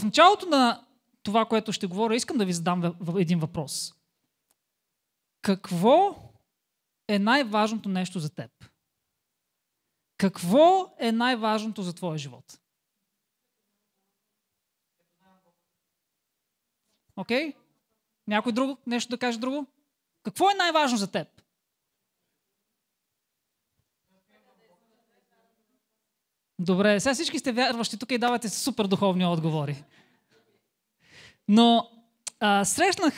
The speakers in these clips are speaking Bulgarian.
В началото на това, което ще говоря, искам да ви задам един въпрос. Какво е най-важното нещо за теб? Какво е най-важното за твоя живот? Окей? Okay? Някой друг нещо да каже друго? Какво е най-важно за теб? Добре, сега всички сте вярващи тук и давате супер духовни отговори. Но а, срещнах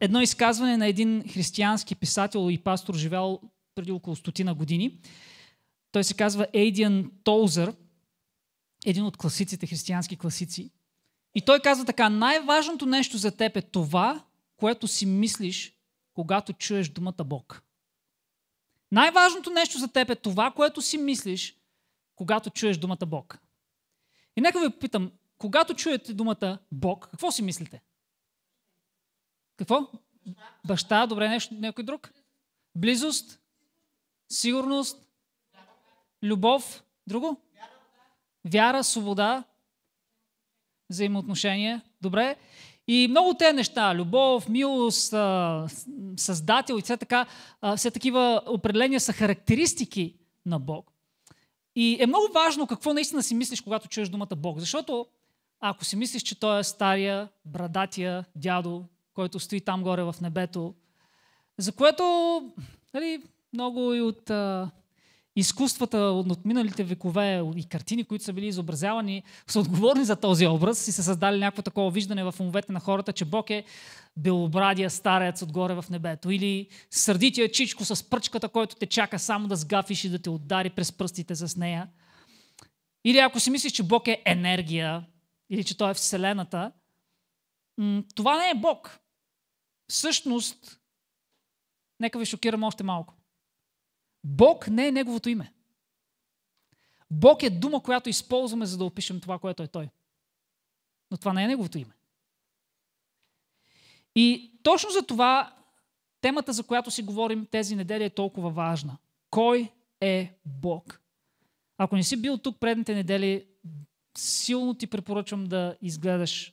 едно изказване на един християнски писател и пастор, живял преди около стотина години. Той се казва Ейдиан Толзър, един от класиците, християнски класици. И той казва така, най-важното нещо за теб е това, което си мислиш, когато чуеш думата Бог. Най-важното нещо за теб е това, което си мислиш, когато чуеш думата Бог. И нека ви питам, когато чуете думата Бог, какво си мислите? Какво? Баща, добре, нещо, някой друг? Близост? Сигурност? Любов? Друго? Вяра, свобода, взаимоотношения. Добре. И много те неща, любов, милост, създател и все така, все такива определения са характеристики на Бог. И е много важно какво наистина си мислиш, когато чуеш думата Бог. Защото ако си мислиш, че той е стария, брадатия дядо, който стои там горе в небето, за което нали, много и от а, изкуствата от миналите векове и картини, които са били изобразявани, са отговорни за този образ и са създали някакво такова виждане в умовете на хората, че Бог е белобрадия старец отгоре в небето или сърдития чичко с пръчката, който те чака само да сгафиш и да те удари през пръстите с нея. Или ако си мислиш, че Бог е енергия или че Той е Вселената, това не е Бог. Всъщност, нека ви шокирам още малко. Бог не е неговото име. Бог е дума, която използваме, за да опишем това, което е Той. Но това не е неговото име. И точно за това темата, за която си говорим тези недели, е толкова важна. Кой е Бог? Ако не си бил тук предните недели, силно ти препоръчвам да изгледаш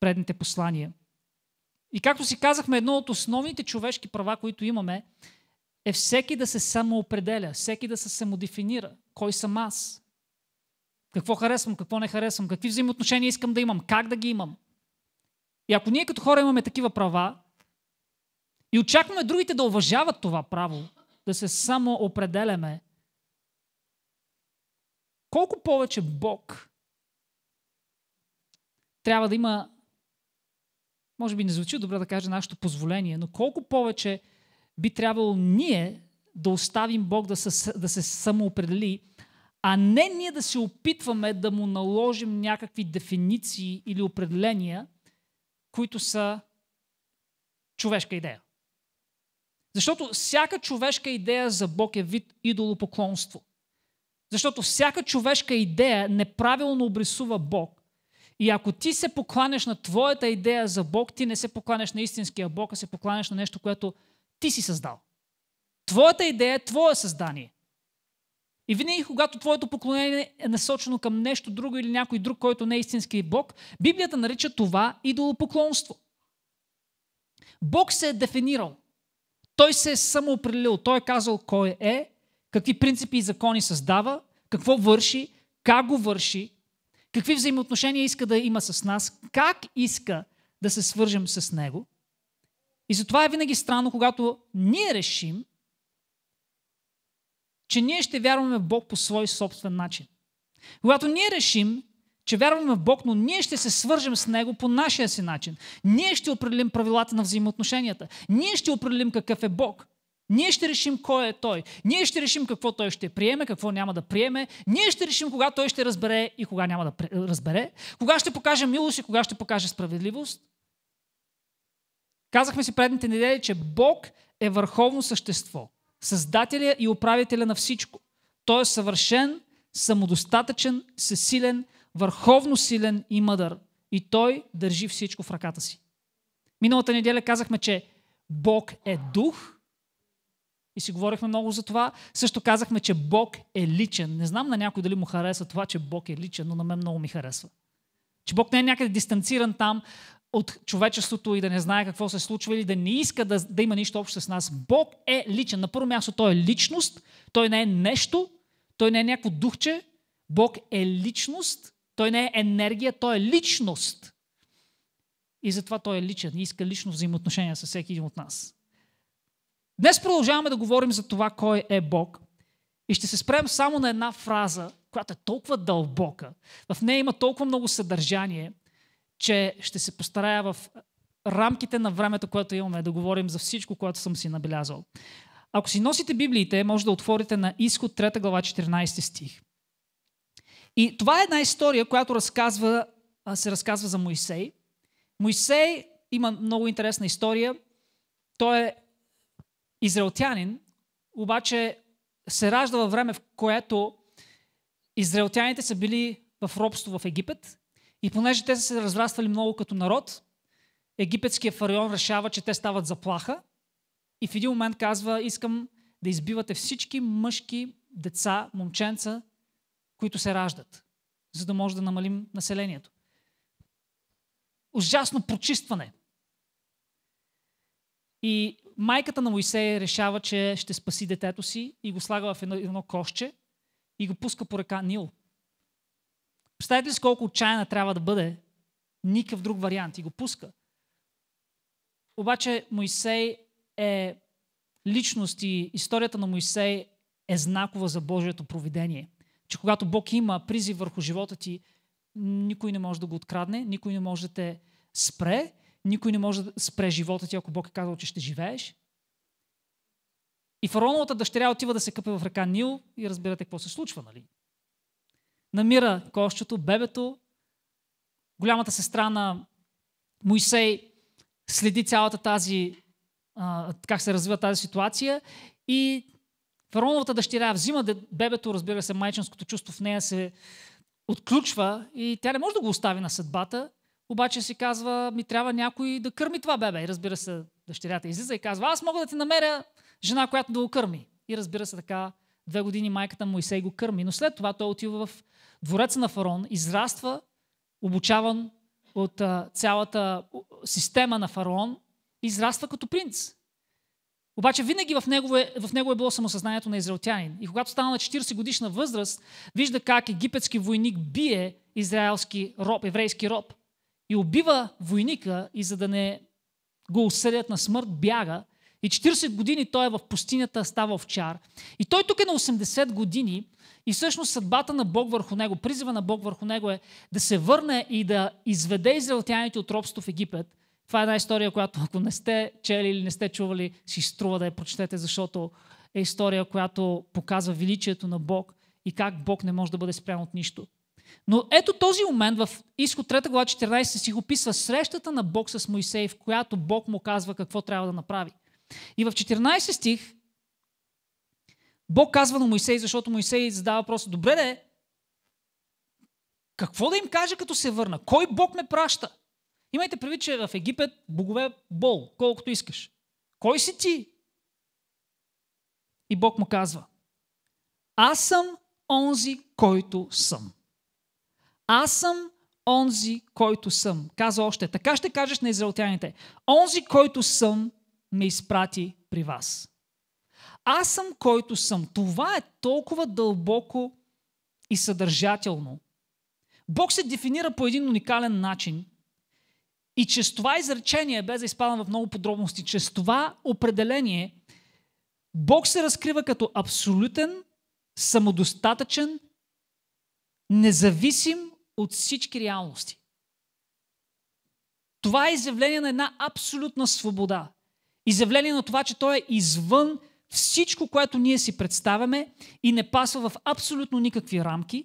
предните послания. И както си казахме, едно от основните човешки права, които имаме, е всеки да се самоопределя, всеки да се самодефинира. Кой съм аз? Какво харесвам, какво не харесвам, какви взаимоотношения искам да имам, как да ги имам. И ако ние като хора имаме такива права и очакваме другите да уважават това право, да се самоопределяме, колко повече Бог трябва да има, може би не звучи добре да кажа нашето позволение, но колко повече би трябвало ние да оставим Бог да се, да се самоопредели, а не ние да се опитваме да му наложим някакви дефиниции или определения, които са човешка идея. Защото всяка човешка идея за Бог е вид идолопоклонство. Защото всяка човешка идея неправилно обрисува Бог. И ако ти се покланеш на твоята идея за Бог, ти не се покланеш на истинския Бог, а се покланеш на нещо, което ти си създал. Твоята идея е твое създание. И винаги, когато твоето поклонение е насочено към нещо друго или някой друг, който не е истински Бог, Библията нарича това идолопоклонство. Бог се е дефинирал. Той се е самоопределил. Той е казал кой е, какви принципи и закони създава, какво върши, как го върши, какви взаимоотношения иска да има с нас, как иска да се свържем с Него – и затова е винаги странно, когато ние решим, че ние ще вярваме в Бог по свой собствен начин. Когато ние решим, че вярваме в Бог, но ние ще се свържем с Него по нашия си начин. Ние ще определим правилата на взаимоотношенията. Ние ще определим какъв е Бог. Ние ще решим кой е Той. Ние ще решим какво Той ще приеме, какво няма да приеме. Ние ще решим кога Той ще разбере и кога няма да разбере. Кога ще покаже милост и кога ще покаже справедливост. Казахме си предните недели, че Бог е върховно същество, създателя и управителя на всичко. Той е съвършен, самодостатъчен, всесилен, върховно силен и мъдър. И той държи всичко в ръката си. Миналата неделя казахме, че Бог е дух и си говорихме много за това. Също казахме, че Бог е личен. Не знам на някой дали му харесва това, че Бог е личен, но на мен много ми харесва. Че Бог не е някъде дистанциран там от човечеството и да не знае какво се случва или да не иска да, да има нищо общо с нас. Бог е личен. На първо място Той е личност, Той не е нещо, Той не е някакво духче. Бог е личност, Той не е енергия, Той е личност. И затова Той е личен и иска лично взаимоотношения с всеки един от нас. Днес продължаваме да говорим за това кой е Бог и ще се спрем само на една фраза, която е толкова дълбока. В нея има толкова много съдържание, че ще се постарая в рамките на времето, което имаме, да говорим за всичко, което съм си набелязал. Ако си носите библиите, може да отворите на изход 3 глава 14 стих. И това е една история, която разказва, се разказва за Моисей. Моисей има много интересна история. Той е израелтянин, обаче се ражда във време, в което израелтяните са били в робство в Египет и понеже те са се разраствали много като народ, египетският фарион решава, че те стават заплаха и в един момент казва, искам да избивате всички мъжки деца, момченца, които се раждат, за да може да намалим населението. Ужасно прочистване. И майката на Моисей решава, че ще спаси детето си и го слага в едно, едно кошче и го пуска по река Нил. Представете ли с колко отчаяна трябва да бъде? Никакъв друг вариант и го пуска. Обаче Моисей е личност и историята на Моисей е знакова за Божието провидение. Че когато Бог има призив върху живота ти, никой не може да го открадне, никой не може да те спре, никой не може да спре живота ти, ако Бог е казал, че ще живееш. И фароновата дъщеря отива да се къпе в река Нил и разбирате какво се случва, нали? намира кощето, бебето. Голямата сестра на Моисей следи цялата тази, а, как се развива тази ситуация и фароновата дъщеря взима бебето, разбира се, майчинското чувство в нея се отключва и тя не може да го остави на съдбата, обаче си казва, ми трябва някой да кърми това бебе. И разбира се, дъщерята излиза и казва, аз мога да ти намеря жена, която да го кърми. И разбира се, така две години майката Моисей го кърми. Но след това той отива в двореца на фарон, израства, обучаван от а, цялата система на фараон, израства като принц. Обаче винаги в него, е, в него е било самосъзнанието на израелтянин. И когато стана на 40 годишна възраст, вижда как египетски войник бие израелски роб, еврейски роб. И убива войника и за да не го осъдят на смърт, бяга и 40 години той е в пустинята, става овчар. И той тук е на 80 години и всъщност съдбата на Бог върху него, призива на Бог върху него е да се върне и да изведе израелтяните от робство в Египет. Това е една история, която ако не сте чели или не сте чували, си струва да я прочетете, защото е история, която показва величието на Бог и как Бог не може да бъде спрян от нищо. Но ето този момент в Изход 3 глава 14 си описва срещата на Бог с Моисей, в която Бог му казва какво трябва да направи. И в 14 стих Бог казва на Моисей, защото Моисей задава просто добре де, какво да им кажа като се върна? Кой Бог ме праща? Имайте предвид, че в Египет богове бол, колкото искаш. Кой си ти? И Бог му казва, аз съм онзи, който съм. Аз съм онзи, който съм. Каза още, така ще кажеш на израелтяните. Онзи, който съм, ме изпрати при вас. Аз съм който съм. Това е толкова дълбоко и съдържателно. Бог се дефинира по един уникален начин и чрез това изречение, без да изпадам в много подробности, чрез това определение, Бог се разкрива като абсолютен, самодостатъчен, независим от всички реалности. Това е изявление на една абсолютна свобода. Изявление на това, че той е извън всичко, което ние си представяме и не пасва в абсолютно никакви рамки.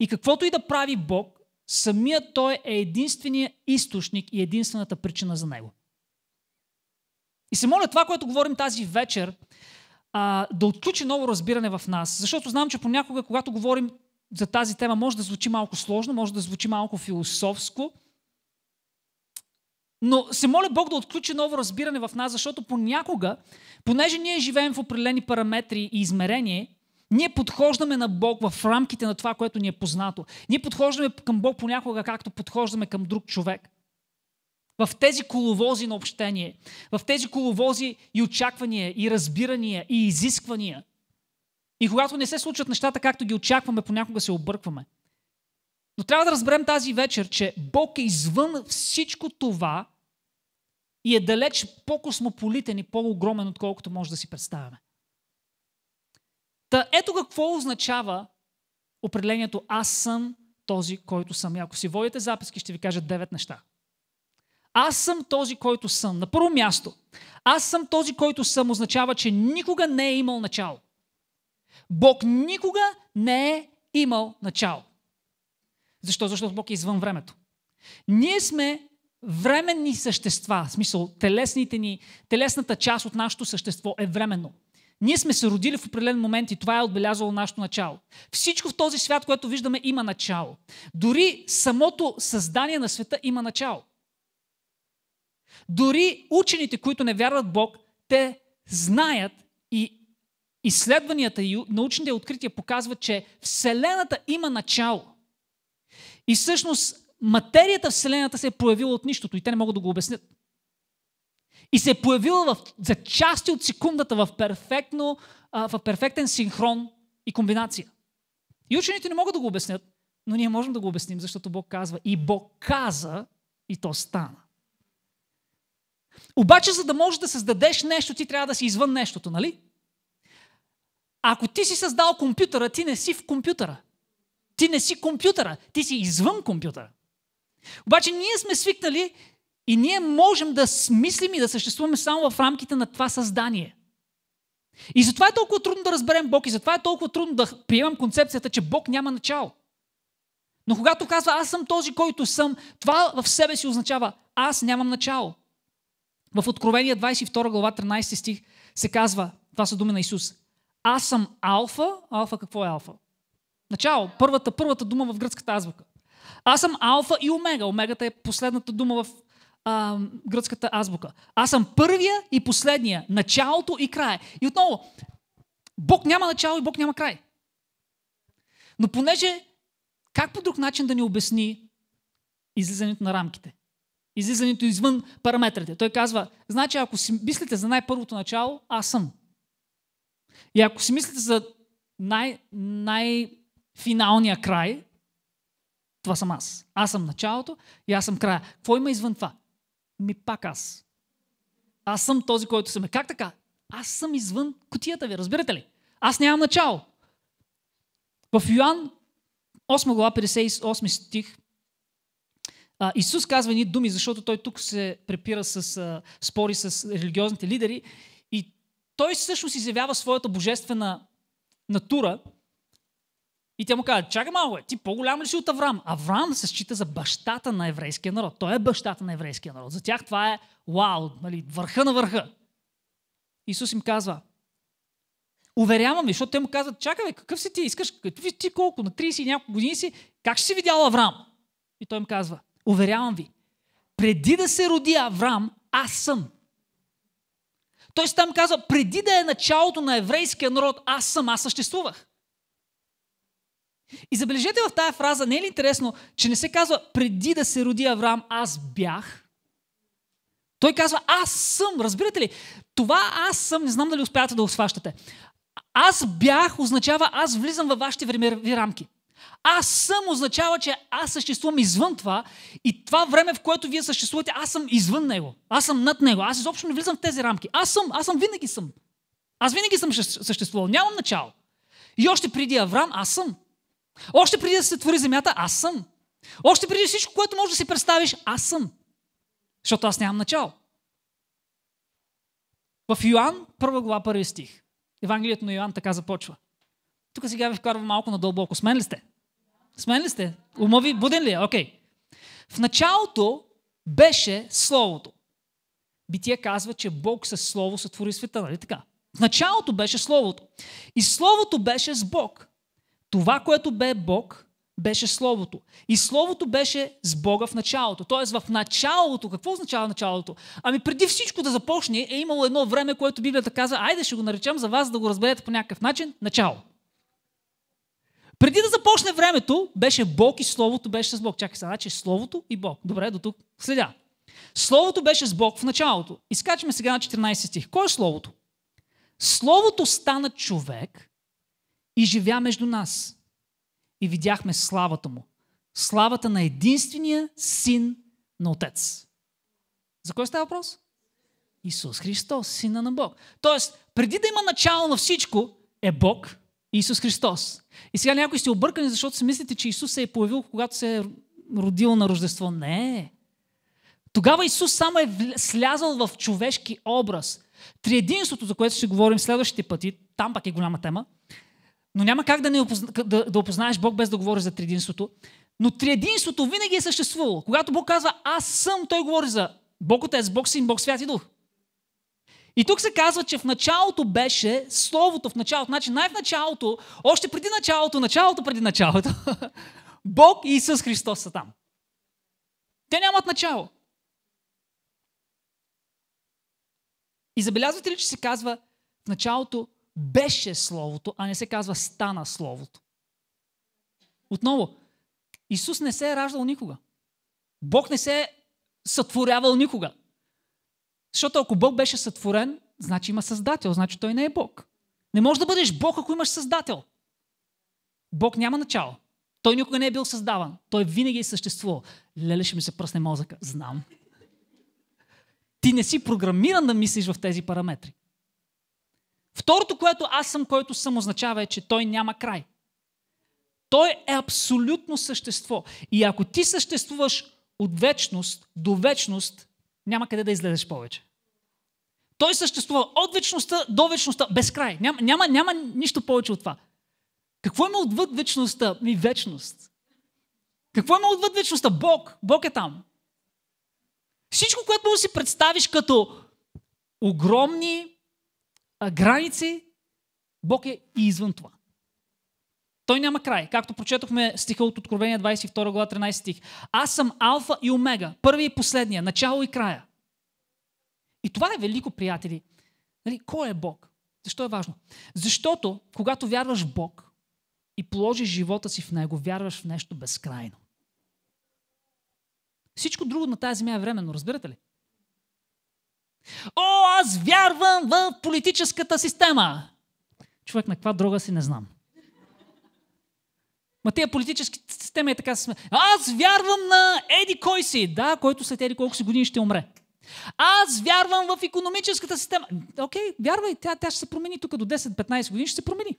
И каквото и да прави Бог, самият той е единствения източник и единствената причина за него. И се моля това, което говорим тази вечер, да отключи ново разбиране в нас. Защото знам, че понякога, когато говорим за тази тема, може да звучи малко сложно, може да звучи малко философско, но се моля Бог да отключи ново разбиране в нас, защото понякога, понеже ние живеем в определени параметри и измерения, ние подхождаме на Бог в рамките на това, което ни е познато. Ние подхождаме към Бог понякога, както подхождаме към друг човек. В тези коловози на общение, в тези коловози и очаквания, и разбирания, и изисквания. И когато не се случват нещата, както ги очакваме, понякога се объркваме. Но трябва да разберем тази вечер, че Бог е извън всичко това и е далеч по-космополитен и по-огромен, отколкото може да си представяме. Та ето какво означава определението Аз съм този, който съм. И ако си водите записки, ще ви кажа девет неща. Аз съм този, който съм. На първо място, аз съм този, който съм, означава, че никога не е имал начало. Бог никога не е имал начало. Защо? Защото Бог е извън времето. Ние сме временни същества, в смисъл телесните ни, телесната част от нашето същество е временно. Ние сме се родили в определен момент и това е отбелязало нашето начало. Всичко в този свят, което виждаме, има начало. Дори самото създание на света има начало. Дори учените, които не вярват Бог, те знаят и изследванията и научните открития показват, че Вселената има начало. И всъщност материята в Вселената се е появила от нищото и те не могат да го обяснят. И се е появила в, за части от секундата в, перфектно, в перфектен синхрон и комбинация. И учените не могат да го обяснят, но ние можем да го обясним, защото Бог казва. И Бог каза, и то стана. Обаче, за да можеш да създадеш нещо, ти трябва да си извън нещото, нали? Ако ти си създал компютъра, ти не си в компютъра. Ти не си компютъра, ти си извън компютъра. Обаче ние сме свикнали и ние можем да смислим и да съществуваме само в рамките на това създание. И затова е толкова трудно да разберем Бог и затова е толкова трудно да приемам концепцията, че Бог няма начало. Но когато казва аз съм този, който съм, това в себе си означава аз нямам начало. В Откровение 22 глава 13 стих се казва, това са думи на Исус, аз съм алфа, алфа какво е алфа? Начало, първата, първата дума в гръцката азбука. Аз съм алфа и омега. Омегата е последната дума в а, гръцката азбука. Аз съм първия и последния. Началото и края. И отново, Бог няма начало и Бог няма край. Но понеже, как по друг начин да ни обясни излизането на рамките? Излизането извън параметрите. Той казва, значи ако си мислите за най-първото начало, аз съм. И ако си мислите за най- най- финалния край, това съм аз. Аз съм началото и аз съм края. Какво има извън това? Ми пак аз. Аз съм този, който съм. Е. Как така? Аз съм извън котията ви, разбирате ли? Аз нямам начало. В Йоанн 8 глава 58 стих а, Исус казва едни думи, защото той тук се препира с а, спори с религиозните лидери и той всъщност изявява своята божествена натура – и тя му казва, чакай малко, ти по-голям ли си от Авраам? Авраам се счита за бащата на еврейския народ. Той е бащата на еврейския народ. За тях това е вау, нали, върха на върха. Исус им казва, уверявам ви, защото те му казват, чакай, бе, какъв си ти, искаш, ти, ти колко, на 30 и няколко години си, как ще си видял Авраам? И той им казва, уверявам ви, преди да се роди Авраам, аз съм. Той там казва, преди да е началото на еврейския народ, аз съм, аз съществувах. И забележете в тази фраза, не е ли интересно, че не се казва преди да се роди Авраам, аз бях. Той казва аз съм. Разбирате ли? Това аз съм, не знам дали успявате да го сващате. Аз бях означава аз влизам във вашите времеви рамки. Аз съм означава, че аз съществувам извън това и това време, в което вие съществувате, аз съм извън него. Аз съм над него. Аз изобщо не влизам в тези рамки. Аз съм, аз съм винаги съм. Аз винаги съм съществувал. Нямам начало. И още преди Авраам, аз съм. Още преди да се твори земята, аз съм. Още преди всичко, което можеш да си представиш, аз съм. Защото аз нямам начало. В Йоанн, първа глава, първи стих. Евангелието на Йоанн така започва. Тук сега ви вкарвам малко надълбоко. С мен ли сте? С мен ли сте? Ума ви буден ли е? Окей. В началото беше Словото. Бития казва, че Бог със Слово сътвори света, нали така? В началото беше Словото. И Словото беше с Бог. Това, което бе Бог, беше Словото. И Словото беше с Бога в началото. Тоест в началото, какво означава началото? Ами преди всичко да започне е имало едно време, което Библията каза, айде ще го наречем за вас, да го разберете по някакъв начин, начало. Преди да започне времето, беше Бог и Словото беше с Бог. Чакай сега, значи Словото и Бог. Добре, до тук следя. Словото беше с Бог в началото. Изкачаме сега на 14 стих. Кой е Словото? Словото стана човек и живя между нас. И видяхме славата му. Славата на единствения син на Отец. За кой става въпрос? Исус Христос, сина на Бог. Тоест, преди да има начало на всичко, е Бог Исус Христос. И сега някои сте объркани, защото си мислите, че Исус се е появил, когато се е родил на Рождество. Не. Тогава Исус само е слязал в човешки образ. Триединството, за което ще говорим следващите пъти, там пак е голяма тема, но няма как да, не опозна, да, да опознаеш Бог без да говориш за триединството. Но триединството винаги е съществувало. Когато Бог казва аз съм, той говори за Бог Отец, Бог Син, Бог Свят и Дух. И тук се казва, че в началото беше Словото, в началото, значи най-в началото, още преди началото, началото преди началото, Бог и Исус Христос са там. Те нямат начало. И забелязвате ли, че се казва в началото беше Словото, а не се казва стана Словото. Отново, Исус не се е раждал никога. Бог не се е сътворявал никога. Защото ако Бог беше сътворен, значи има създател, значи той не е Бог. Не можеш да бъдеш Бог, ако имаш създател. Бог няма начало. Той никога не е бил създаван. Той винаги е съществувал. Леле, ще ми се пръсне мозъка. Знам. Ти не си програмиран да мислиш в тези параметри. Второто, което аз съм, който съм, означава е, че той няма край. Той е абсолютно същество. И ако ти съществуваш от вечност до вечност, няма къде да излезеш повече. Той съществува от вечността до вечността, без край. Няма, няма, няма нищо повече от това. Какво има отвъд вечността? Ми вечност. Какво има отвъд вечността? Бог. Бог е там. Всичко, което си представиш като огромни граници, Бог е и извън това. Той няма край. Както прочетохме стиха от Откровение 22 глава 13 стих. Аз съм алфа и омега, първи и последния, начало и края. И това е велико, приятели. Нали, кой е Бог? Защо е важно? Защото, когато вярваш в Бог и положиш живота си в Него, вярваш в нещо безкрайно. Всичко друго на тази земя е временно, разбирате ли? О, аз вярвам в политическата система. Човек на каква друга си не знам. Ма тия политически системи е така се сме. Аз вярвам на Еди кой си, да, който след Еди колко си години ще умре. Аз вярвам в економическата система. Окей, вярвай, тя, тя ще се промени тук до 10-15 години, ще се промени.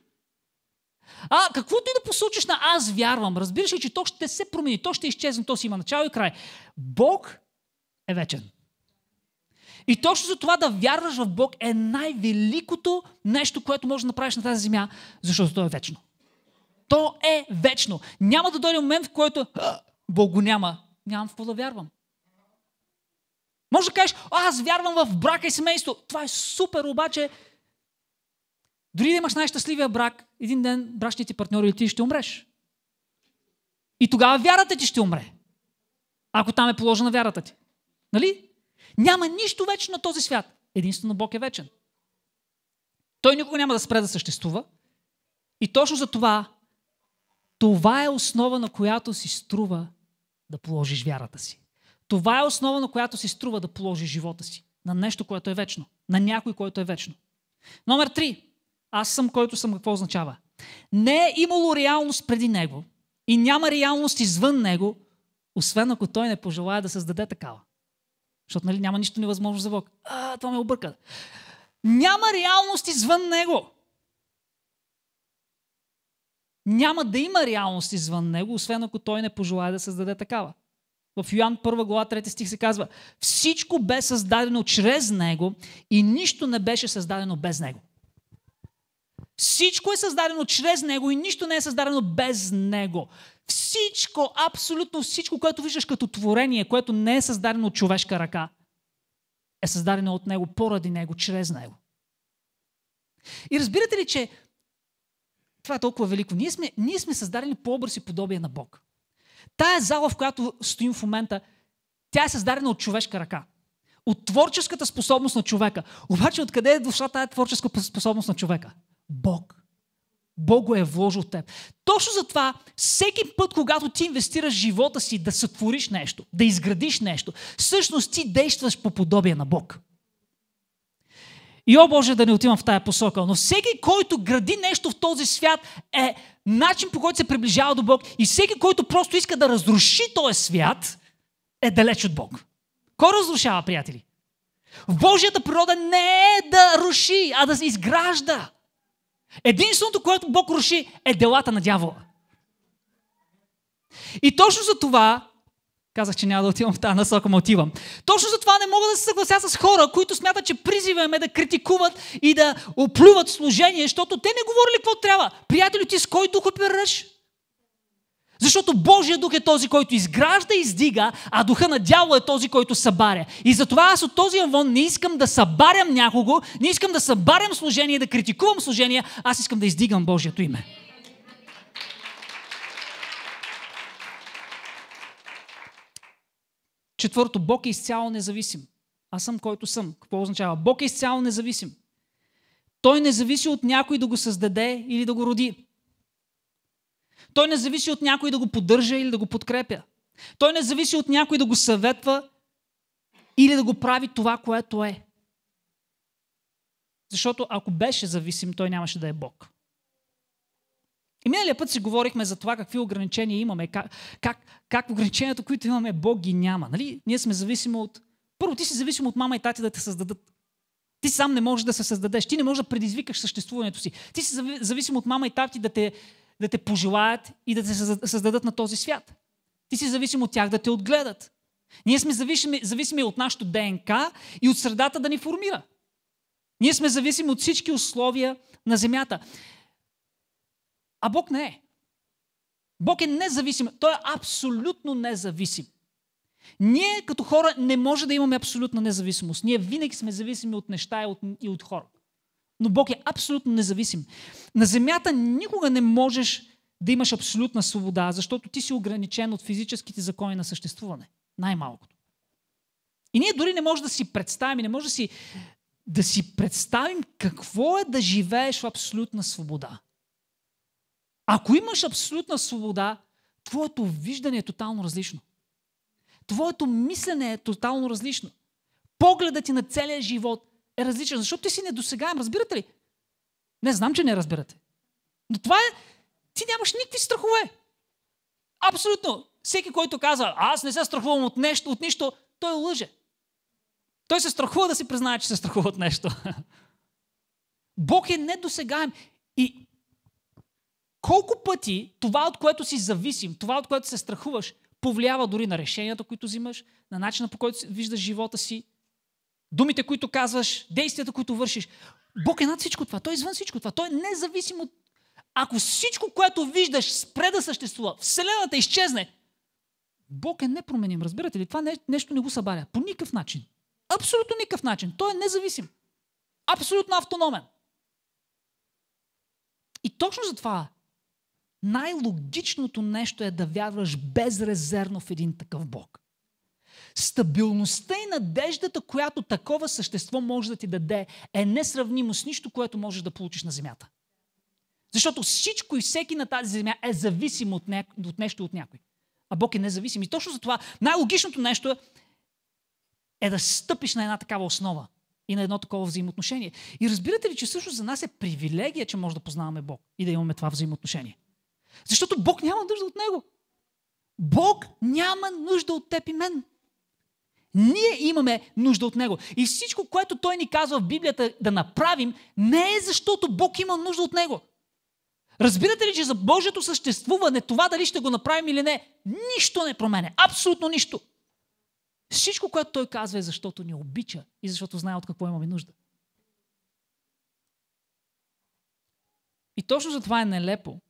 А каквото и да посочиш на аз вярвам, разбираш ли, че то ще се промени, то ще изчезне, то си има начало и край. Бог е вечен. И точно за това да вярваш в Бог е най-великото нещо, което можеш да направиш на тази земя, защото то е вечно. То е вечно. Няма да дойде момент, в който Бог го няма. Нямам в какво да вярвам. Може да кажеш, аз вярвам в брака и семейство. Това е супер, обаче дори да имаш най-щастливия брак, един ден брачният ти партньори или ти ще умреш. И тогава вярата ти ще умре. Ако там е положена вярата ти. Нали? Няма нищо вечно на този свят. Единствено Бог е вечен. Той никога няма да спре да съществува. И точно за това, това е основа, на която си струва да положиш вярата си. Това е основа, на която си струва да положиш живота си. На нещо, което е вечно. На някой, който е вечно. Номер три. Аз съм, който съм, какво означава? Не е имало реалност преди него и няма реалност извън него, освен ако той не пожелая да създаде такава. Защото нали, няма нищо невъзможно за Бог. А, това ме обърка. Няма реалност извън Него. Няма да има реалност извън Него, освен ако Той не пожелая да създаде такава. В Йоан 1 глава 3 стих се казва Всичко бе създадено чрез Него и нищо не беше създадено без Него. Всичко е създадено чрез Него и нищо не е създадено без Него. Всичко, абсолютно всичко, което виждаш като творение, което не е създадено от човешка ръка, е създадено от Него, поради Него, чрез Него. И разбирате ли, че това е толкова велико. Ние сме, ние сме създадени по образ и подобие на Бог. Тая зала, в която стоим в момента, тя е създадена от човешка ръка. От творческата способност на човека. Обаче откъде е дошла тая творческа способност на човека? Бог. Бог го е вложил в теб. Точно затова, всеки път, когато ти инвестираш живота си да сътвориш нещо, да изградиш нещо, всъщност ти действаш по подобие на Бог. И о Боже, да не отивам в тая посока, но всеки, който гради нещо в този свят, е начин по който се приближава до Бог. И всеки, който просто иска да разруши този свят, е далеч от Бог. Кой разрушава, приятели? В Божията природа не е да руши, а да се изгражда. Единственото, което Бог руши, е делата на дявола. И точно за това, казах, че няма да отивам в тази насока, но отивам. Точно за това не мога да се съглася с хора, които смятат, че призиваме да критикуват и да оплюват служение, защото те не говорили какво трябва. Приятели, ти с кой дух опираш? Защото Божия дух е този, който изгражда и издига, а духа на дявола е този, който събаря. И затова аз от този авон не искам да събарям някого, не искам да събарям служение, да критикувам служение, аз искам да издигам Божието име. Четвърто, Бог е изцяло независим. Аз съм който съм. Какво означава? Бог е изцяло независим. Той не зависи от някой да го създаде или да го роди. Той не зависи от някой да го поддържа или да го подкрепя. Той не зависи от някой да го съветва или да го прави това, което е. Защото ако беше зависим, той нямаше да е Бог. И миналия път си говорихме за това какви ограничения имаме, как, как, как ограниченията, които имаме, Бог ги няма. Нали? Ние сме зависими от... Първо, ти си зависим от мама и тати да те създадат. Ти сам не можеш да се създадеш. Ти не можеш да предизвикаш съществуването си. Ти си зависим от мама и тати да те да те пожелаят и да те създадат на този свят. Ти си зависим от тях да те отгледат. Ние сме зависими, зависими от нашото ДНК и от средата да ни формира. Ние сме зависими от всички условия на земята. А Бог не е. Бог е независим. Той е абсолютно независим. Ние като хора не може да имаме абсолютна независимост. Ние винаги сме зависими от неща и от, и от хора. Но Бог е абсолютно независим. На земята никога не можеш да имаш абсолютна свобода, защото ти си ограничен от физическите закони на съществуване. Най-малкото. И ние дори не можем да си представим, не можем да си, да си представим какво е да живееш в абсолютна свобода. Ако имаш абсолютна свобода, твоето виждане е тотално различно. Твоето мислене е тотално различно. Погледът ти на целия живот е различен, защото ти си недосегаем. Разбирате ли? Не, знам, че не разбирате. Но това е... Ти нямаш никакви страхове. Абсолютно. Всеки, който казва, аз не се страхувам от нещо, от нищо, той лъже. Той се страхува да си признае, че се страхува от нещо. Бог е недосегаем. И колко пъти това, от което си зависим, това, от което се страхуваш, повлиява дори на решенията, които взимаш, на начина по който виждаш живота си, думите, които казваш, действията, които вършиш. Бог е над всичко това. Той е извън всичко това. Той е независим от... Ако всичко, което виждаш, спре да съществува, Вселената изчезне, Бог е непроменим. Разбирате ли? Това не, нещо не го събаря. По никакъв начин. Абсолютно никакъв начин. Той е независим. Абсолютно автономен. И точно за това най-логичното нещо е да вярваш безрезервно в един такъв Бог. Стабилността и надеждата, която такова същество може да ти даде, е несравнимо с нищо, което можеш да получиш на земята. Защото всичко и всеки на тази земя е зависим от, не, от нещо от някой. А Бог е независим. И точно за това най-логичното нещо е, е да стъпиш на една такава основа и на едно такова взаимоотношение. И разбирате ли, че всъщност за нас е привилегия, че може да познаваме Бог и да имаме това взаимоотношение. Защото Бог няма нужда от него. Бог няма нужда от теб и мен. Ние имаме нужда от Него. И всичко, което Той ни казва в Библията да направим, не е защото Бог има нужда от Него. Разбирате ли, че за Божието съществуване, това дали ще го направим или не, нищо не променя. Абсолютно нищо. Всичко, което Той казва е защото ни обича и защото знае от какво имаме нужда. И точно за това е нелепо,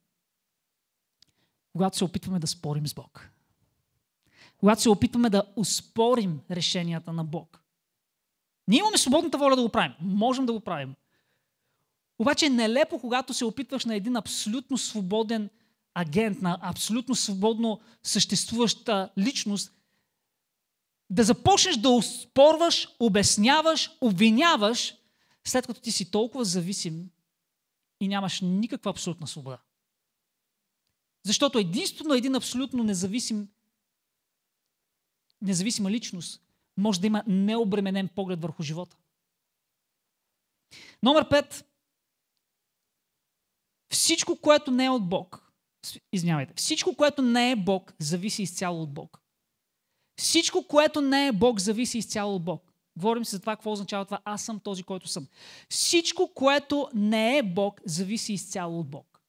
когато се опитваме да спорим с Бог когато се опитваме да успорим решенията на Бог. Ние имаме свободната воля да го правим. Можем да го правим. Обаче е нелепо, когато се опитваш на един абсолютно свободен агент, на абсолютно свободно съществуваща личност, да започнеш да успорваш, обясняваш, обвиняваш, след като ти си толкова зависим и нямаш никаква абсолютна свобода. Защото единствено един абсолютно независим независима личност може да има необременен поглед върху живота. Номер 5. Всичко, което не е от Бог, извинявайте, всичко, което не е Бог, зависи изцяло от Бог. Всичко, което не е Бог, зависи изцяло от Бог. Говорим се за това, какво означава това. Аз съм този, който съм. Всичко, което не е Бог, зависи изцяло от Бог.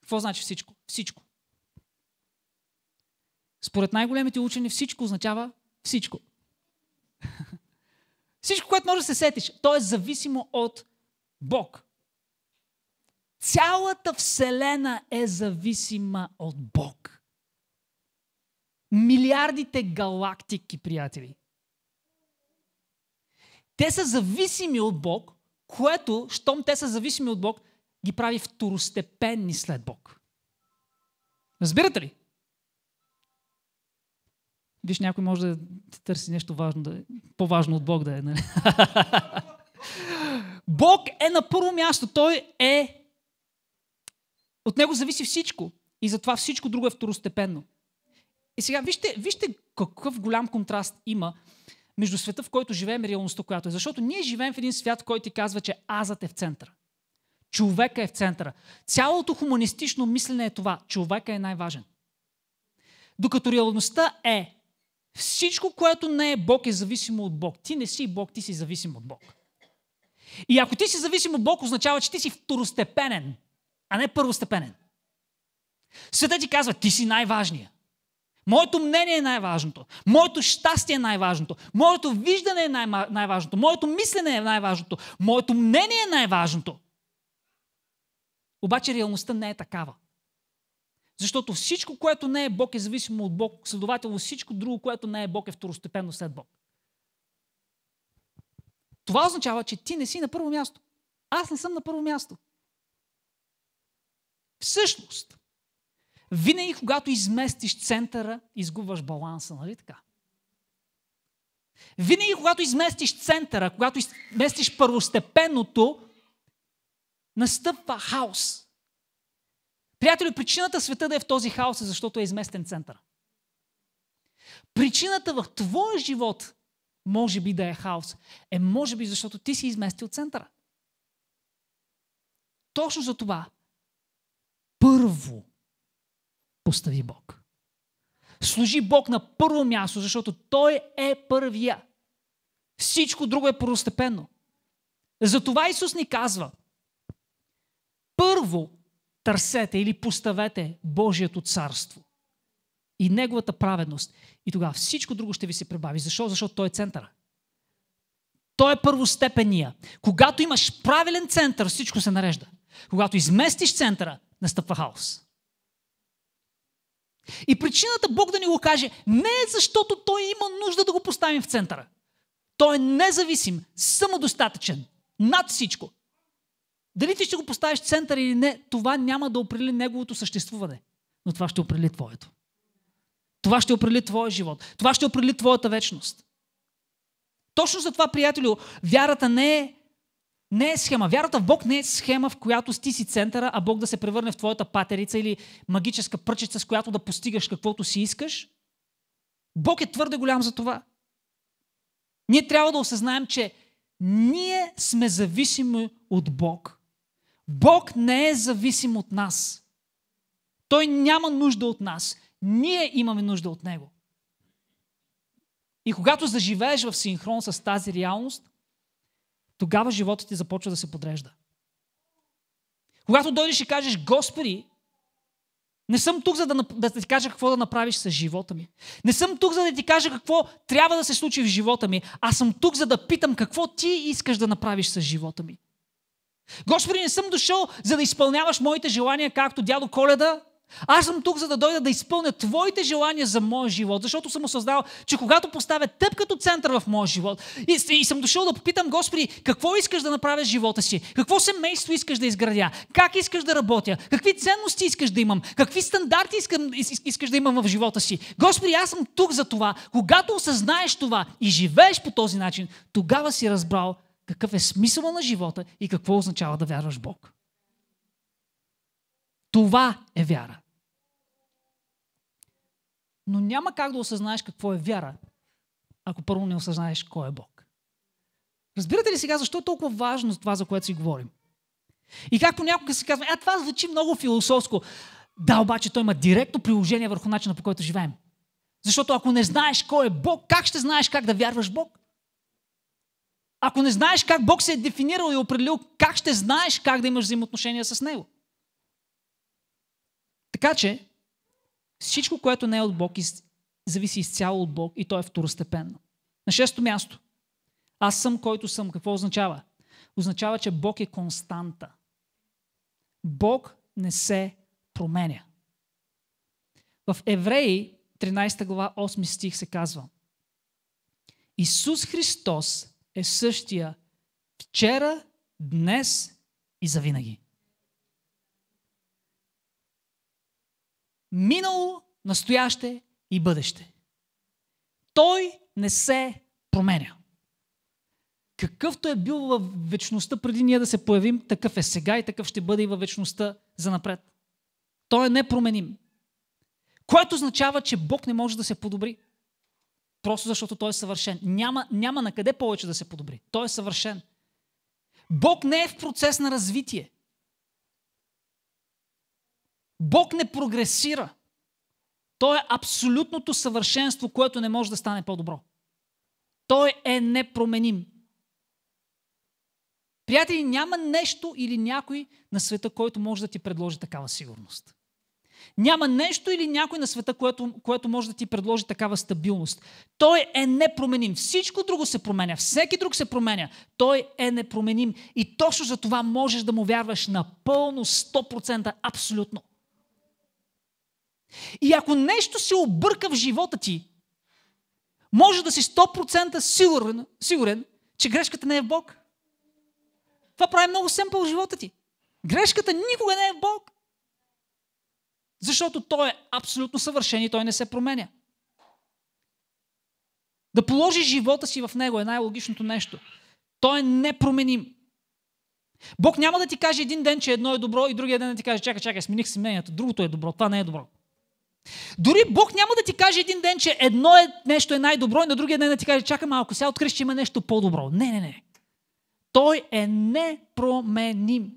Какво значи всичко? Всичко. Според най-големите учени всичко означава всичко. Всичко, което може да се сетиш, то е зависимо от Бог. Цялата Вселена е зависима от Бог. Милиардите галактики, приятели. Те са зависими от Бог, което, щом те са зависими от Бог, ги прави второстепенни след Бог. Разбирате ли? Виж, някой може да търси нещо важно, да, по-важно от Бог да е. Нали? Бог е на първо място. Той е... От него зависи всичко. И затова всичко друго е второстепенно. И сега вижте, вижте какъв голям контраст има между света, в който живеем и реалността, която е. Защото ние живеем в един свят, който ти казва, че азът е в центъра. Човека е в центъра. Цялото хуманистично мислене е това. Човека е най-важен. Докато реалността е всичко, което не е Бог, е зависимо от Бог. Ти не си Бог, ти си зависим от Бог. И ако ти си зависим от Бог, означава, че ти си второстепенен, а не първостепенен. Света ти казва, ти си най-важния. Моето мнение е най-важното. Моето щастие е най-важното. Моето виждане е най- най-важното. Моето мислене е най-важното. Моето мнение е най-важното. Обаче реалността не е такава. Защото всичко, което не е Бог, е зависимо от Бог. Следователно, всичко друго, което не е Бог, е второстепенно след Бог. Това означава, че ти не си на първо място. Аз не съм на първо място. Всъщност, винаги когато изместиш центъра, изгубваш баланса, нали така? Винаги когато изместиш центъра, когато изместиш първостепенното, настъпва хаос. Приятели, причината света да е в този хаос е защото е изместен център. Причината в твоя живот може би да е хаос е може би защото ти си изместил центъра. Точно за това първо постави Бог. Служи Бог на първо място, защото Той е първия. Всичко друго е първостепенно. Затова Исус ни казва, първо търсете или поставете Божието царство и Неговата праведност. И тогава всичко друго ще ви се прибави. Защо? Защото Той е центъра. Той е първостепения. Когато имаш правилен център, всичко се нарежда. Когато изместиш центъра, настъпва хаос. И причината Бог да ни го каже не е защото Той има нужда да го поставим в центъра. Той е независим, самодостатъчен, над всичко. Дали ти ще го поставиш в център или не, това няма да определи неговото съществуване. Но това ще определи твоето. Това ще определи твоя живот. Това ще определи твоята вечност. Точно за това, приятелю, вярата не е, не е схема. Вярата в Бог не е схема, в която ти си центъра, а Бог да се превърне в твоята патерица или магическа пръчица, с която да постигаш каквото си искаш. Бог е твърде голям за това. Ние трябва да осъзнаем, че ние сме зависими от Бог – Бог не е зависим от нас. Той няма нужда от нас. Ние имаме нужда от Него. И когато заживееш в синхрон с тази реалност, тогава живота ти започва да се подрежда. Когато дойдеш и кажеш, Господи, не съм тук, за да, да ти кажа какво да направиш с живота ми. Не съм тук, за да ти кажа какво трябва да се случи в живота ми. Аз съм тук, за да питам какво ти искаш да направиш с живота ми. Господи, не съм дошъл, за да изпълняваш моите желания, както дядо Коледа. Аз съм тук, за да дойда да изпълня Твоите желания за моя живот, защото съм осъзнал, че когато поставя Теб като център в моя живот и, и съм дошъл да попитам, Господи, какво искаш да направя живота си, какво семейство искаш да изградя, как искаш да работя, какви ценности искаш да имам, какви стандарти искам, искаш да имам в живота си. Господи, аз съм тук за това. Когато осъзнаеш това и живееш по този начин, тогава си разбрал, какъв е смисъла на живота и какво означава да вярваш Бог. Това е вяра. Но няма как да осъзнаеш какво е вяра, ако първо не осъзнаеш кой е Бог. Разбирате ли сега защо е толкова важно това, за което си говорим? И както някога си казваме, а това звучи много философско. Да, обаче той има директно приложение върху начина по който живеем. Защото ако не знаеш кой е Бог, как ще знаеш как да вярваш Бог? Ако не знаеш как Бог се е дефинирал и е определил, как ще знаеш как да имаш взаимоотношения с Него? Така че, всичко, което не е от Бог, зависи изцяло от Бог и то е второстепенно. На шесто място. Аз съм, който съм. Какво означава? Означава, че Бог е константа. Бог не се променя. В Евреи 13 глава 8 стих се казва Исус Христос е същия вчера, днес и завинаги. Минало, настояще и бъдеще. Той не се променя. Какъвто е бил в вечността преди ние да се появим, такъв е сега и такъв ще бъде и във вечността за напред. Той е непроменим. Което означава, че Бог не може да се подобри. Просто защото той е съвършен. Няма, няма на къде повече да се подобри. Той е съвършен. Бог не е в процес на развитие. Бог не прогресира. Той е абсолютното съвършенство, което не може да стане по-добро. Той е непроменим. Приятели, няма нещо или някой на света, който може да ти предложи такава сигурност. Няма нещо или някой на света, което, което може да ти предложи такава стабилност. Той е непроменим. Всичко друго се променя. Всеки друг се променя. Той е непроменим. И точно за това можеш да му вярваш напълно, 100%, абсолютно. И ако нещо се обърка в живота ти, може да си 100% сигурен, сигурен, че грешката не е в Бог. Това прави много семпъл в живота ти. Грешката никога не е в Бог. Защото Той е абсолютно съвършен и Той не се променя. Да положиш живота си в Него е най-логичното нещо. Той е непроменим. Бог няма да ти каже един ден, че едно е добро и другия ден да ти каже, чакай, чакай, смених си мнението, другото е добро, това не е добро. Дори Бог няма да ти каже един ден, че едно е, нещо е най-добро и на другия ден да ти каже, чакай малко, сега откриш че има нещо по-добро. Не, не, не. Той е непроменим.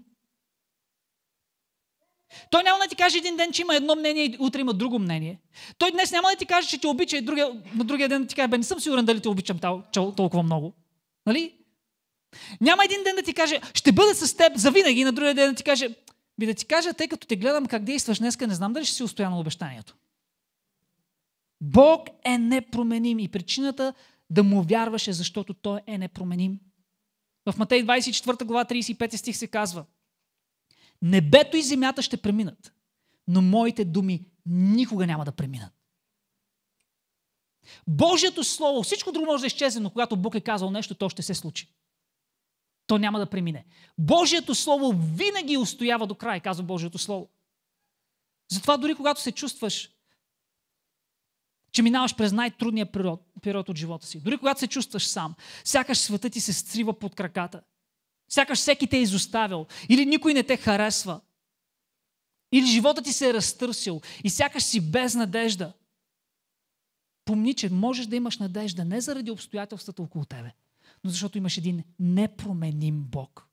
Той няма да ти каже един ден, че има едно мнение и утре има друго мнение. Той днес няма да ти каже, че те обича и другия, на другия ден да ти каже, бе, не съм сигурен дали те обичам толкова много. Нали? Няма един ден да ти каже, ще бъда с теб завинаги, на другия ден да ти каже, би да ти кажа, тъй като те гледам как действаш днеска, не знам дали ще си устоя на обещанието. Бог е непроменим и причината да му вярваше, защото Той е непроменим. В Матей 24 глава 35 стих се казва – Небето и земята ще преминат, но моите думи никога няма да преминат. Божието Слово, всичко друго може да изчезне, но когато Бог е казал нещо, то ще се случи. То няма да премине. Божието Слово винаги устоява до край, казва Божието Слово. Затова дори когато се чувстваш, че минаваш през най-трудния период, период от живота си, дори когато се чувстваш сам, сякаш света ти се стрива под краката, Сякаш всеки те е изоставил. Или никой не те харесва. Или живота ти се е разтърсил. И сякаш си без надежда. Помни, че можеш да имаш надежда не заради обстоятелствата около тебе, но защото имаш един непроменим Бог.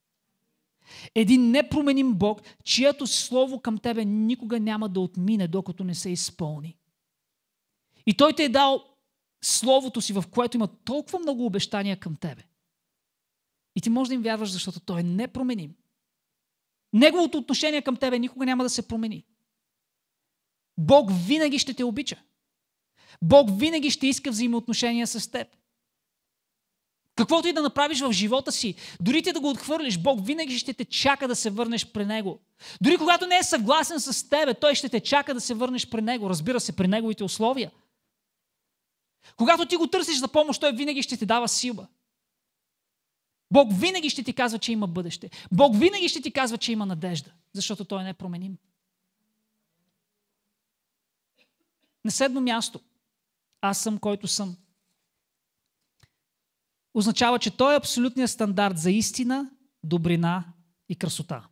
Един непроменим Бог, чието слово към тебе никога няма да отмине, докато не се изпълни. И Той те е дал Словото си, в което има толкова много обещания към тебе – и ти можеш да им вярваш, защото Той е непроменим. Неговото отношение към тебе никога няма да се промени. Бог винаги ще те обича. Бог винаги ще иска взаимоотношения с теб. Каквото и да направиш в живота си, дори ти да го отхвърлиш, Бог винаги ще те чака да се върнеш при Него. Дори когато не е съгласен с тебе, Той ще те чака да се върнеш при Него, разбира се, при Неговите условия. Когато ти го търсиш за помощ, Той винаги ще ти дава сила. Бог винаги ще ти казва, че има бъдеще. Бог винаги ще ти казва, че има надежда, защото Той не е променим. На седмо място, аз съм който съм, означава, че Той е абсолютният стандарт за истина, добрина и красота.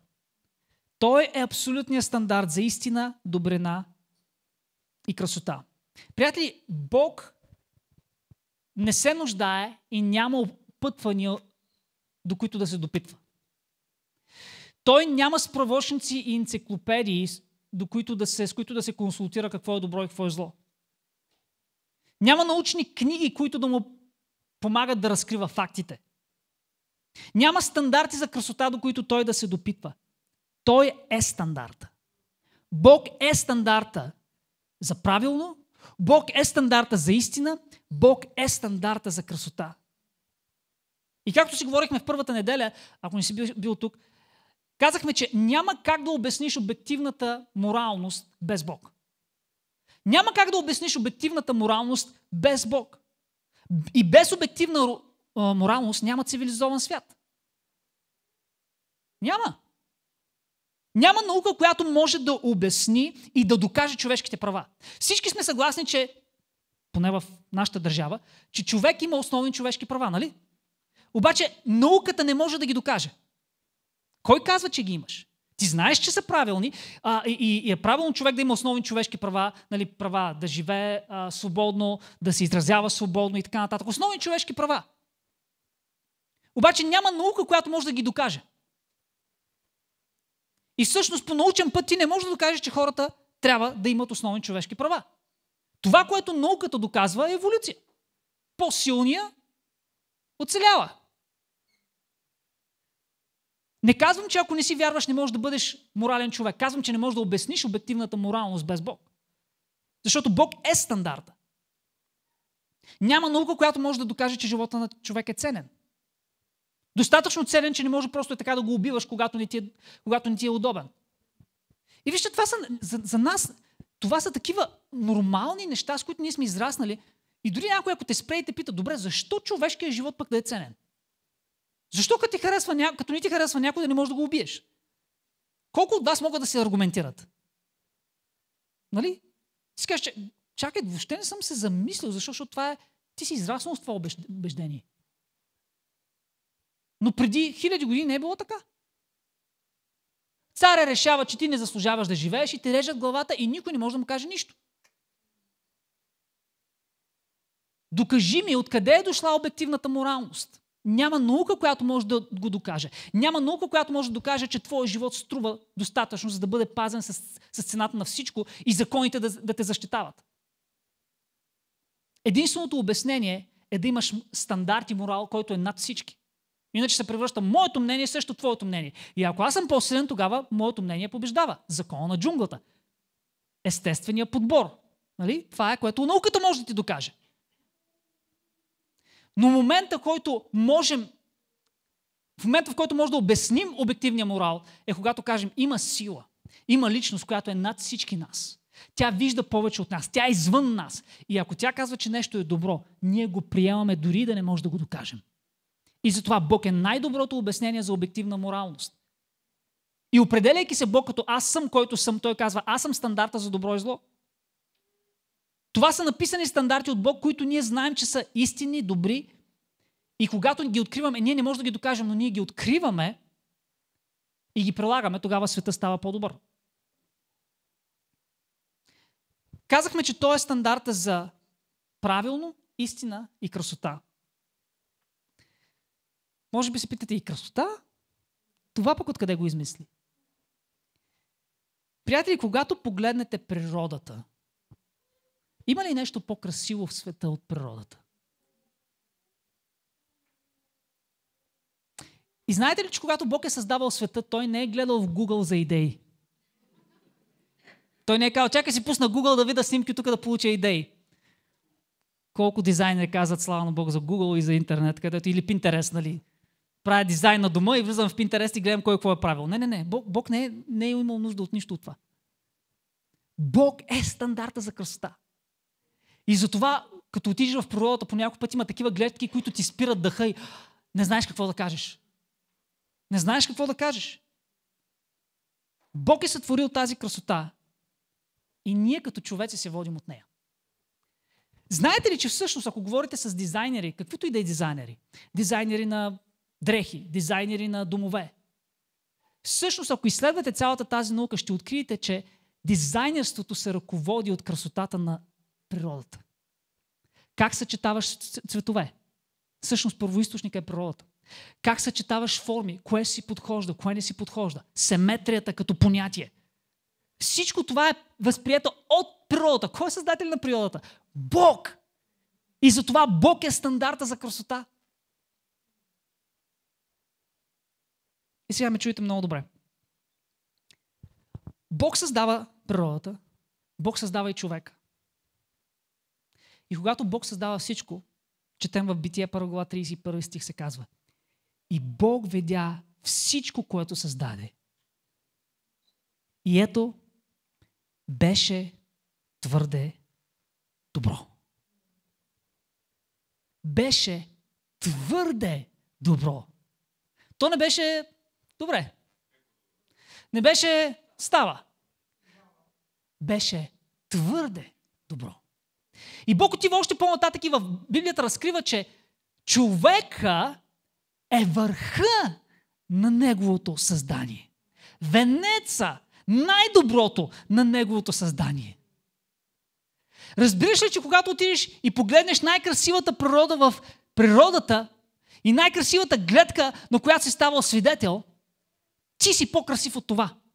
Той е абсолютният стандарт за истина, добрина и красота. Приятели, Бог не се нуждае и няма опътвания до които да се допитва. Той няма справочници и енциклопедии, до които да се, с които да се консултира какво е добро и какво е зло. Няма научни книги, които да му помагат да разкрива фактите. Няма стандарти за красота, до които той да се допитва. Той е стандарта. Бог е стандарта за правилно, Бог е стандарта за истина, Бог е стандарта за красота. И както си говорихме в първата неделя, ако не си бил, бил тук, казахме, че няма как да обясниш обективната моралност без Бог. Няма как да обясниш обективната моралност без Бог. И без обективна моралност няма цивилизован свят. Няма. Няма наука, която може да обясни и да докаже човешките права. Всички сме съгласни, че, поне в нашата държава, че човек има основни човешки права, нали? Обаче науката не може да ги докаже. Кой казва, че ги имаш? Ти знаеш, че са правилни а, и, и е правилно човек да има основни човешки права, нали, права да живее а, свободно, да се изразява свободно и така нататък. Основни човешки права. Обаче няма наука, която може да ги докаже. И всъщност по научен път ти не можеш да докажеш, че хората трябва да имат основни човешки права. Това, което науката доказва е еволюция. По-силния оцелява. Не казвам, че ако не си вярваш, не можеш да бъдеш морален човек. Казвам, че не можеш да обясниш обективната моралност без Бог. Защото Бог е стандарта. Няма наука, която може да докаже, че живота на човек е ценен. Достатъчно ценен, че не може просто е така да го убиваш, когато не ти е, когато не ти е удобен. И вижте, това са, за, за нас, това са такива нормални неща, с които ние сме израснали. И дори някой, ако те спре и те пита, добре, защо човешкият живот пък да е ценен? Защо като, ти харесва, като не ти харесва някой да не можеш да го убиеш? Колко от вас могат да се аргументират? Нали? Си кажеш, че чакай, въобще не съм се замислил, защо? защото това е... Ти си израснал с това убеждение. Но преди хиляди години не е било така. Царя решава, че ти не заслужаваш да живееш и те режат главата и никой не може да му каже нищо. Докажи ми откъде е дошла обективната моралност. Няма наука, която може да го докаже. Няма наука, която може да докаже, че твоя живот струва достатъчно, за да бъде пазен с, с цената на всичко и законите да, да те защитават. Единственото обяснение е да имаш стандарт и морал, който е над всички. Иначе се превръща моето мнение срещу твоето мнение. И ако аз съм по-силен, тогава моето мнение побеждава. Закон на джунглата. Естествения подбор. Нали? Това е което науката може да ти докаже. Но момента, който можем, в момента, в който можем да обясним обективния морал, е когато кажем, има сила, има личност, която е над всички нас. Тя вижда повече от нас, тя е извън нас. И ако тя казва, че нещо е добро, ние го приемаме дори да не може да го докажем. И затова Бог е най-доброто обяснение за обективна моралност. И определяйки се Бог като аз съм, който съм, той казва, аз съм стандарта за добро и зло. Това са написани стандарти от Бог, които ние знаем, че са истинни, добри. И когато ги откриваме, ние не можем да ги докажем, но ние ги откриваме и ги прилагаме, тогава света става по-добър. Казахме, че той стандарт е стандарта за правилно, истина и красота. Може би се питате и красота? Това пък откъде го измисли? Приятели, когато погледнете природата – има ли нещо по-красиво в света от природата? И знаете ли, че когато Бог е създавал света, той не е гледал в Google за идеи. Той не е казал, чакай си пусна Google да видя снимки тук да получа идеи. Колко дизайнери казват слава на Бог за Google и за интернет, където или Pinterest, нали? Правя дизайн на дома и влизам в Pinterest и гледам кой какво е правил. Не, не, не. Бог, Бог не, е, не е имал нужда от нищо от това. Бог е стандарта за красота. И затова, като отидеш в природата, по път пъти има такива гледки, които ти спират дъха и не знаеш какво да кажеш. Не знаеш какво да кажеш. Бог е сътворил тази красота и ние като човеци се водим от нея. Знаете ли, че всъщност, ако говорите с дизайнери, каквито и да е дизайнери, дизайнери на дрехи, дизайнери на домове, всъщност, ако изследвате цялата тази наука, ще откриете, че дизайнерството се ръководи от красотата на природата. Как съчетаваш цветове? Същност първоисточник е природата. Как съчетаваш форми? Кое си подхожда, кое не си подхожда? Семетрията като понятие. Всичко това е възприето от природата. Кой е създател на природата? Бог! И затова Бог е стандарта за красота. И сега ме чуете много добре. Бог създава природата, Бог създава и човека. И когато Бог създава всичко, четем в Бития 1 глава 31 стих се казва. И Бог видя всичко, което създаде. И ето, беше твърде добро. Беше твърде добро. То не беше добре. Не беше става. Беше твърде добро. И Бог отива още по-нататък и в Библията разкрива, че човека е върха на неговото създание. Венеца, най-доброто на неговото създание. Разбираш ли, че когато отидеш и погледнеш най-красивата природа в природата и най-красивата гледка, на която си ставал свидетел, ти си по-красив от това –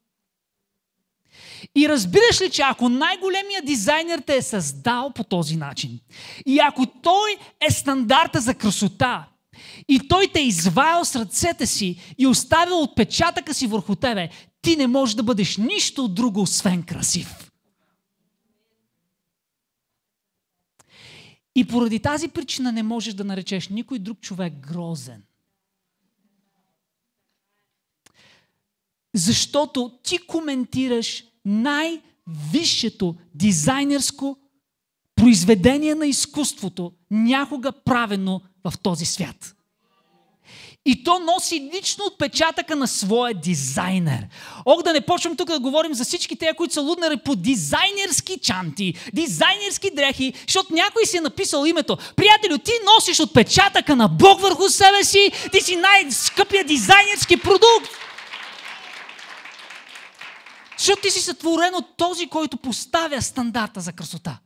и разбираш ли, че ако най-големия дизайнер те е създал по този начин, и ако той е стандарта за красота, и той те е изваял с ръцете си и оставил отпечатъка си върху тебе, ти не можеш да бъдеш нищо друго, освен красив. И поради тази причина не можеш да наречеш никой друг човек грозен. Защото ти коментираш най-висшето дизайнерско произведение на изкуството, някога правено в този свят. И то носи лично отпечатъка на своя дизайнер. Ох, да не почвам тук да говорим за всички те, които са луднари по дизайнерски чанти, дизайнерски дрехи, защото някой си е написал името. Приятелю, ти носиш отпечатъка на Бог върху себе си, ти си най-скъпия дизайнерски продукт. Защото ти си сътворен от този, който поставя стандарта за красота.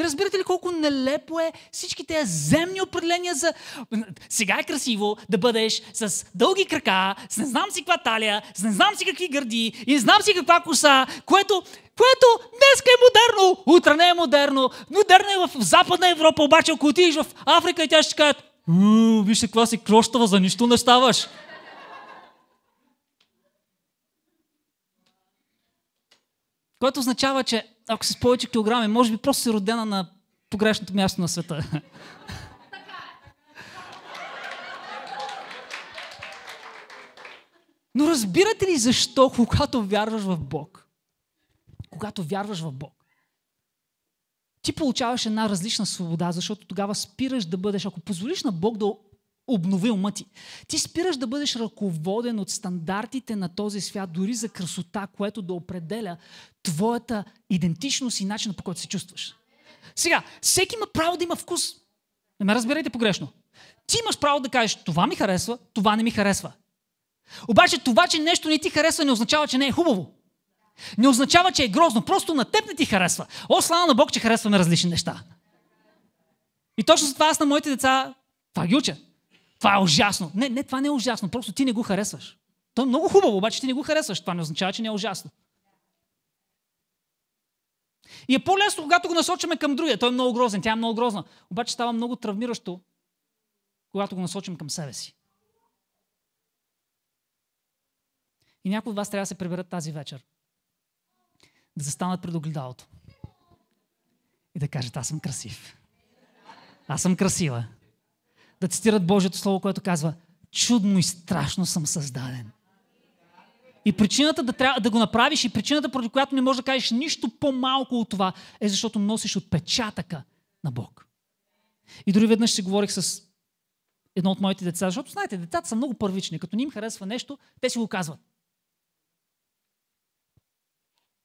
И разбирате ли колко нелепо е всички тези земни определения за... Сега е красиво да бъдеш с дълги крака, с не знам си каква талия, с не знам си какви гърди и не знам си каква коса, което, което днеска е модерно, утре не е модерно. Модерно е в Западна Европа, обаче ако отидеш в Африка и тя ще кажат Вижте каква си клощава, за нищо не ставаш. Което означава, че ако си с повече килограми, може би просто си родена на погрешното място на света. Но разбирате ли защо, когато вярваш в Бог, когато вярваш в Бог, ти получаваш една различна свобода, защото тогава спираш да бъдеш, ако позволиш на Бог да обнови ума ти. Ти спираш да бъдеш ръководен от стандартите на този свят, дори за красота, което да определя твоята идентичност и начина по който се чувстваш. Сега, всеки има право да има вкус. Не ме разбирайте погрешно. Ти имаш право да кажеш, това ми харесва, това не ми харесва. Обаче това, че нещо не ти харесва, не означава, че не е хубаво. Не означава, че е грозно. Просто на теб не ти харесва. О, слава на Бог, че харесваме различни неща. И точно за това аз на моите деца това ги уча. Това е ужасно. Не, не, това не е ужасно. Просто ти не го харесваш. То е много хубаво, обаче ти не го харесваш. Това не означава, че не е ужасно. И е по-лесно, когато го насочваме към другия. Той е много грозен, тя е много грозна. Обаче става много травмиращо, когато го насочим към себе си. И някои от вас трябва да се приберат тази вечер. Да застанат пред огледалото. И да кажат, аз съм красив. Аз съм красива да цитират Божието Слово, което казва чудно и страшно съм създаден. И причината да, трябва, да го направиш и причината, поради която не можеш да кажеш нищо по-малко от това, е защото носиш отпечатъка на Бог. И дори веднъж си говорих с едно от моите деца, защото знаете, децата са много първични. Като не им харесва нещо, те си го казват.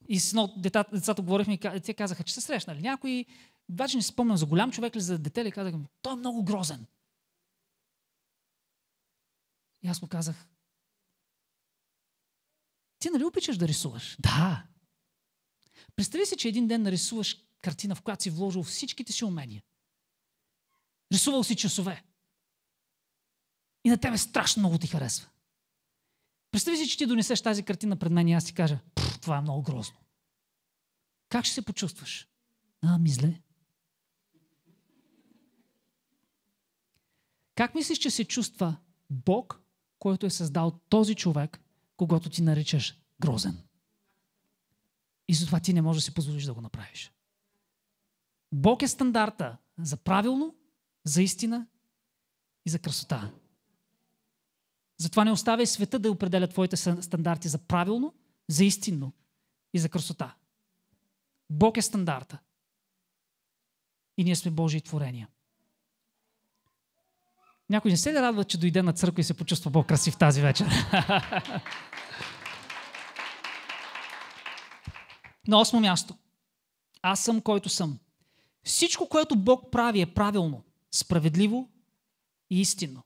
И с едно от децата, децата говорихме и те казаха, че се срещнали някой. Обаче не спомням за голям човек ли, за дете ли, казаха ми, той е много грозен. И аз му казах, ти нали обичаш да рисуваш? Да. Представи си, че един ден нарисуваш картина, в която си вложил всичките си умения. Рисувал си часове. И на тебе страшно много ти харесва. Представи си, че ти донесеш тази картина пред мен и аз ти кажа, това е много грозно. Как ще се почувстваш? А, мизле. Как мислиш, че се чувства Бог, който е създал този човек, когато ти наричаш грозен. И затова ти не можеш да си позволиш да го направиш. Бог е стандарта за правилно, за истина и за красота. Затова не оставяй света да определя твоите стандарти за правилно, за истинно и за красота. Бог е стандарта. И ние сме Божии творения. Някой не се ли радва, че дойде на църква и се почувства по-красив тази вечер? на осмо място. Аз съм, който съм. Всичко, което Бог прави, е правилно, справедливо и истинно.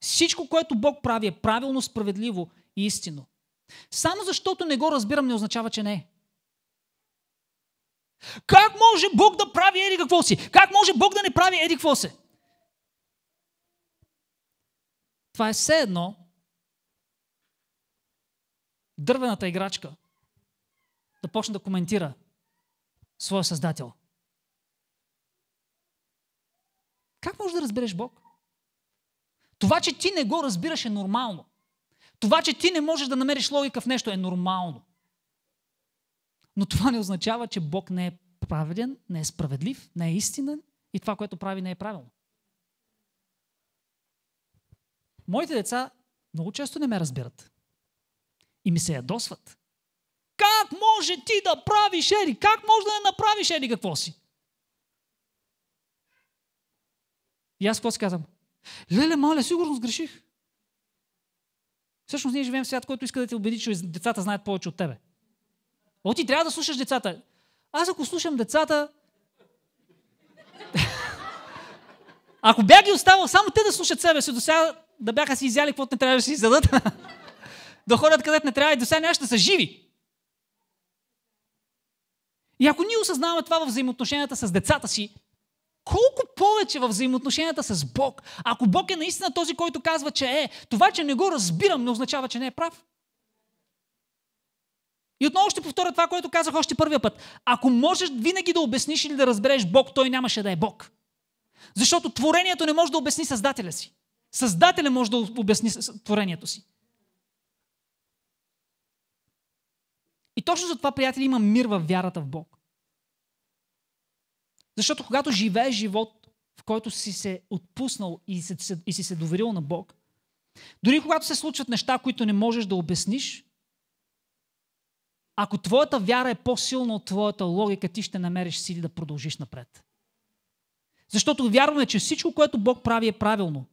Всичко, което Бог прави, е правилно, справедливо и истинно. Само защото не го разбирам, не означава, че не е. Как може Бог да прави еди какво си? Как може Бог да не прави еди какво си? Това е все едно дървената играчка да почне да коментира своя създател. Как можеш да разбереш Бог? Това, че ти не го разбираш е нормално. Това, че ти не можеш да намериш логика в нещо е нормално. Но това не означава, че Бог не е праведен, не е справедлив, не е истинен и това, което прави, не е правилно. Моите деца много често не ме разбират. И ми се ядосват. Как може ти да правиш ери? Как може да не направиш ери какво си? И аз какво си казвам? Леле, маля, сигурно сгреших. Всъщност ние живеем в свят, който иска да те убеди, че децата знаят повече от тебе. О, ти трябва да слушаш децата. Аз ако слушам децата... ако бях ги оставил само те да слушат себе си, до сега да бяха си изяли каквото не трябваше да си издадат, да ходят където не трябва и до сега неща са живи. И ако ние осъзнаваме това в взаимоотношенията с децата си, колко повече в взаимоотношенията с Бог, ако Бог е наистина този, който казва, че е, това, че не го разбирам, не означава, че не е прав. И отново ще повторя това, което казах още първия път. Ако можеш винаги да обясниш или да разбереш Бог, той нямаше да е Бог. Защото творението не може да обясни Създателя си. Създателя може да обясни творението си. И точно за това, приятели, има мир във вярата в Бог. Защото когато живееш живот, в който си се отпуснал и си, и си се доверил на Бог, дори когато се случват неща, които не можеш да обясниш, ако твоята вяра е по-силна от твоята логика, ти ще намериш сили да продължиш напред. Защото вярваме, че всичко, което Бог прави е правилно.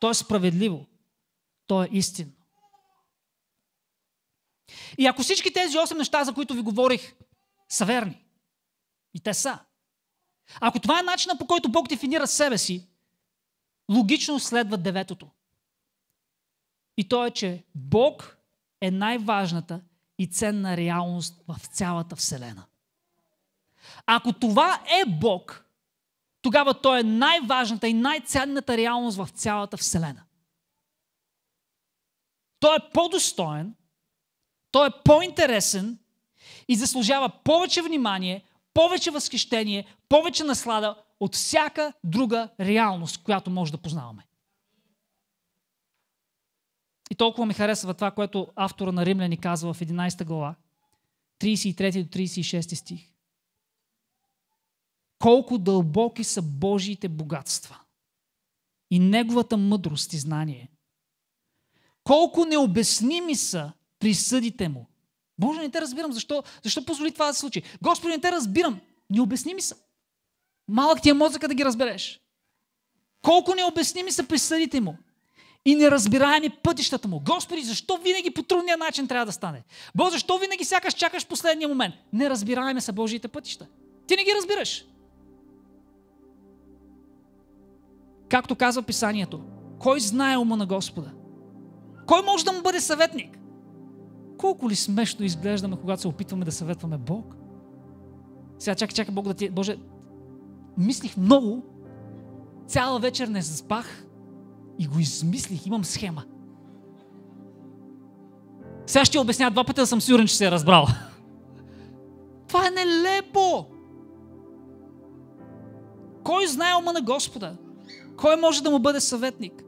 То е справедливо. То е истинно. И ако всички тези 8 неща, за които ви говорих, са верни, и те са, ако това е начина по който Бог дефинира себе си, логично следва деветото. И то е, че Бог е най-важната и ценна реалност в цялата Вселена. Ако това е Бог, тогава той е най-важната и най-ценната реалност в цялата Вселена. Той е по-достоен, той е по-интересен и заслужава повече внимание, повече възхищение, повече наслада от всяка друга реалност, която може да познаваме. И толкова ми харесва това, което автора на Римляни казва в 11 глава, 33 до 36 стих колко дълбоки са Божиите богатства и Неговата мъдрост и знание. Колко необясними са присъдите Му. Боже, не те разбирам. Защо, защо позволи това да се случи? Господи, не те разбирам. Необясними са. Малък ти е мозъка да ги разбереш. Колко необясними са присъдите му и неразбираеми пътищата му. Господи, защо винаги по трудния начин трябва да стане? Боже защо винаги сякаш чакаш последния момент? Неразбираеми са Божиите пътища. Ти не ги разбираш. Както казва Писанието, кой знае ума на Господа? Кой може да му бъде съветник? Колко ли смешно изглеждаме, когато се опитваме да съветваме Бог? Сега чакай, чакай Бог да ти... Е- Боже, мислих много, цяла вечер не заспах и го измислих, имам схема. Сега ще обясня два пъти да съм сигурен, че се е разбрал. Това е нелепо! Кой знае ума на Господа? Кой може да му бъде съветник?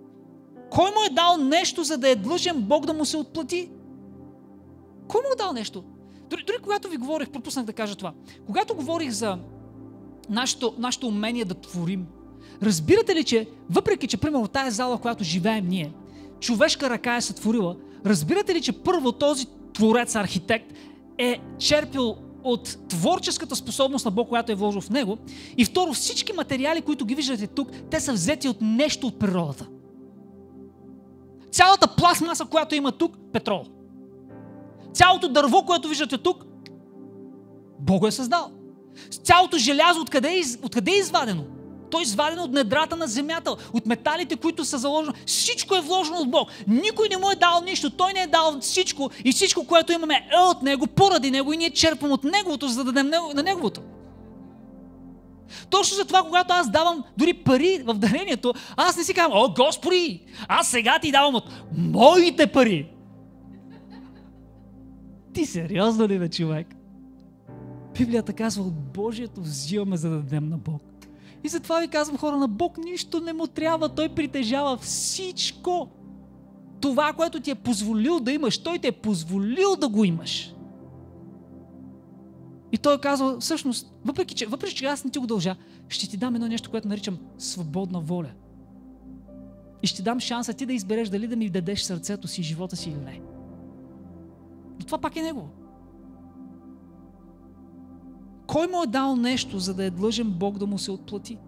Кой му е дал нещо, за да е длъжен Бог да му се отплати? Кой му е дал нещо? Дори, дори когато ви говорих, пропуснах да кажа това. Когато говорих за нашето, нашето умение да творим, разбирате ли, че въпреки, че примерно тая зала, в която живеем ние, човешка ръка е сътворила, разбирате ли, че първо този творец, архитект е черпил от творческата способност на Бог, която е вложил в него. И второ, всички материали, които ги виждате тук, те са взети от нещо от природата. Цялата пластмаса, която има тук, петрол. Цялото дърво, което виждате тук, Бог го е създал. Цялото желязо, откъде е, откъде е извадено? Той е изваден от недрата на земята, от металите, които са заложени. Всичко е вложено от Бог. Никой не му е дал нищо. Той не е дал всичко и всичко, което имаме е от Него, поради Него и ние черпам от Неговото, за да дадем на Неговото. Точно за това, когато аз давам дори пари в дарението, аз не си казвам, о, Господи, аз сега ти давам от моите пари. Ти сериозно ли бе, човек? Библията казва, от Божието взимаме, за да дадем на Бог. И затова ви казвам хора, на Бог нищо не му трябва. Той притежава всичко. Това, което ти е позволил да имаш, Той ти е позволил да го имаш. И той е казва, всъщност, въпреки че, въпреки че аз не ти го дължа, ще ти дам едно нещо, което наричам свободна воля. И ще дам шанса ти да избереш дали да ми дадеш сърцето си, живота си или не. Но това пак е негово. Кой му е дал нещо, за да е длъжен Бог да му се отплати?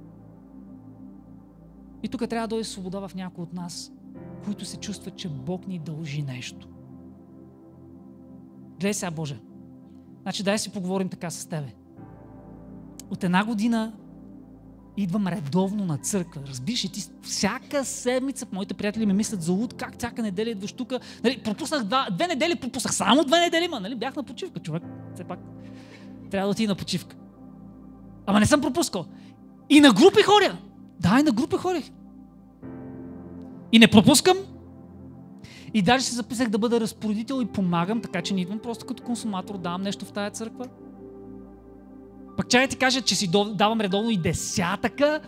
И тук трябва да дойде свобода в някой от нас, които се чувстват, че Бог ни дължи нещо. Гледай сега, Боже. Значи дай си поговорим така с Тебе. От една година идвам редовно на църква. Разбираш ли, ти всяка седмица моите приятели ме мислят за луд, как всяка неделя идваш тука. Нали, пропуснах два, две недели, пропуснах само две недели, ма, нали, бях на почивка, човек. Все пак трябва да отида на почивка. Ама не съм пропускал. И на групи хоря. Да, и на групи хорих. И не пропускам. И даже се записах да бъда разпоредител и помагам, така че не идвам просто като консуматор, давам нещо в тая църква. Пак чай ти кажа, че си давам редовно и десятъка,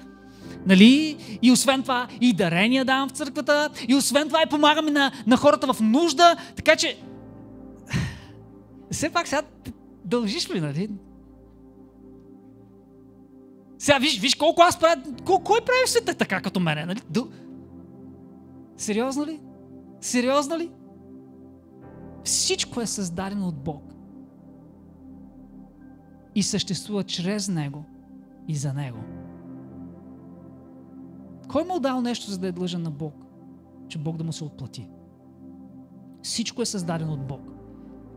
нали? И освен това и дарения давам в църквата, и освен това и помагам и на, на хората в нужда, така че все пак сега дължиш ли, нали? Сега виж, виж колко аз правя... Кой, кой прави се така като мене, нали? Дъл... Сериозно ли? Сериозно ли? Всичко е създадено от Бог. И съществува чрез Него и за Него. Кой му е дал нещо, за да е длъжен на Бог? Че Бог да му се отплати. Всичко е създадено от Бог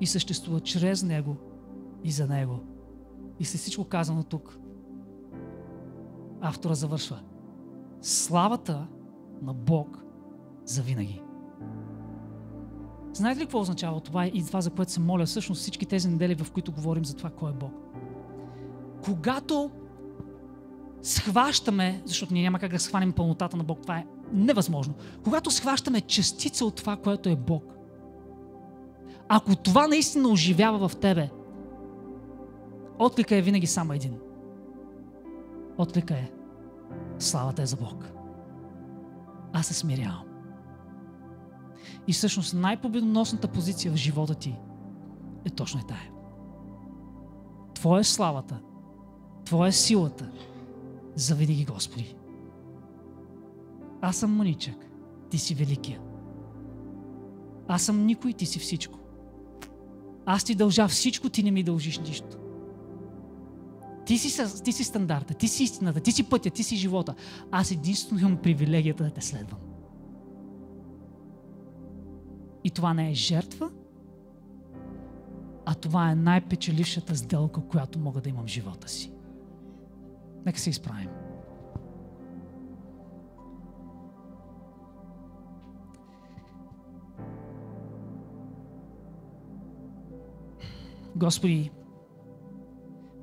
и съществува чрез Него и за Него. И след всичко казано тук, автора завършва. Славата на Бог за винаги. Знаете ли какво означава това и това, за което се моля всъщност всички тези недели, в които говорим за това кой е Бог? Когато схващаме, защото ние няма как да схванем пълнотата на Бог, това е невъзможно. Когато схващаме частица от това, което е Бог, ако това наистина оживява в тебе – Отклика е винаги само един. Отклика е славата е за Бог. Аз се смирявам. И всъщност най-победоносната позиция в живота ти е точно е тая. Твоя е славата, Твоя е силата, завиди ги, Господи. Аз съм мъничък, Ти си великия. Аз съм никой, Ти си всичко. Аз ти дължа всичко, Ти не ми дължиш нищо. Ти си, ти си стандарта, ти си истината, ти си пътя, ти си живота. Аз единствено имам привилегията да те следвам. И това не е жертва, а това е най-печелившата сделка, която мога да имам в живота си. Нека се изправим. Господи,